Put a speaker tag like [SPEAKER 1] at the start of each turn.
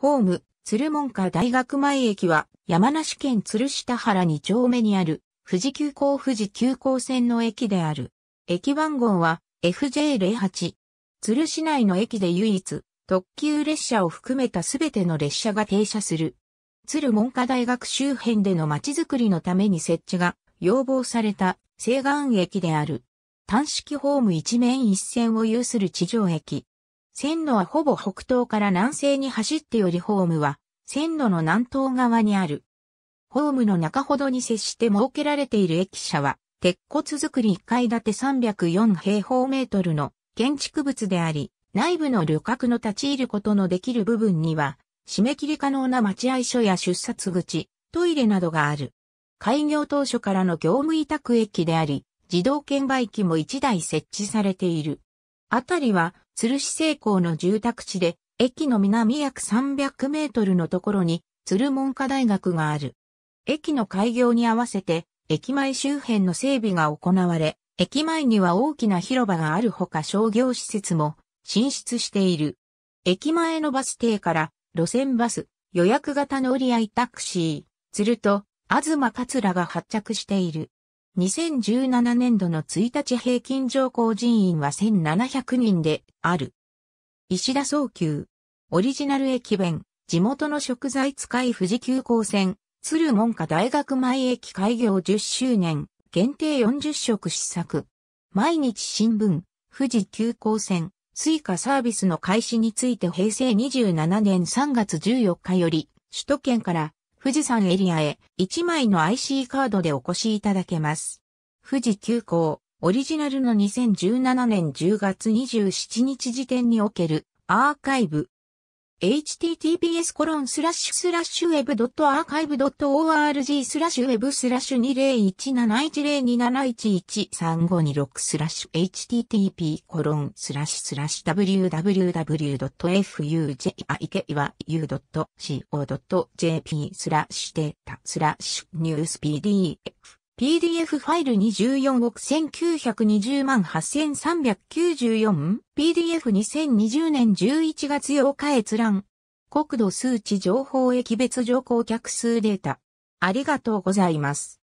[SPEAKER 1] ホーム、鶴門下大学前駅は山梨県鶴下原2丁目にある富士急行富士急行線の駅である。駅番号は FJ08。鶴市内の駅で唯一特急列車を含めたすべての列車が停車する。鶴門下大学周辺での街づくりのために設置が要望された西岸駅である。単式ホーム一面一線を有する地上駅。線路はほぼ北東から南西に走っておりホームは線路の南東側にある。ホームの中ほどに接して設けられている駅舎は、鉄骨造り1階建て304平方メートルの建築物であり、内部の旅客の立ち入ることのできる部分には、締め切り可能な待合所や出札口、トイレなどがある。開業当初からの業務委託駅であり、自動券売機も1台設置されている。あたりは、鶴市成功の住宅地で、駅の南約300メートルのところに、鶴文科大学がある。駅の開業に合わせて、駅前周辺の整備が行われ、駅前には大きな広場があるほか商業施設も進出している。駅前のバス停から路線バス、予約型乗り合いタクシー、鶴と、東桂が発着している。2017年度の1日平均上降人員は1700人である。石田早急。オリジナル駅弁、地元の食材使い富士急行線、鶴門下大学前駅開業10周年、限定40食試作。毎日新聞、富士急行線、スイカサービスの開始について平成27年3月14日より、首都圏から富士山エリアへ1枚の IC カードでお越しいただけます。富士急行、オリジナルの2017年10月27日時点におけるアーカイブ、https コロンスラッシュスラッシュウェブドットアーカイブドット org スラッシュウェブスラッシュ20171027113526スラッシュ http コロンスラッシュスラッシュ www.fujikyu.co.jp スラッシュデータスラッシュニュース PDF PDF ファイル24億1920万 8394?PDF 2020年11月8日閲覧。国土数値情報駅別乗降客数データ。ありがとうございます。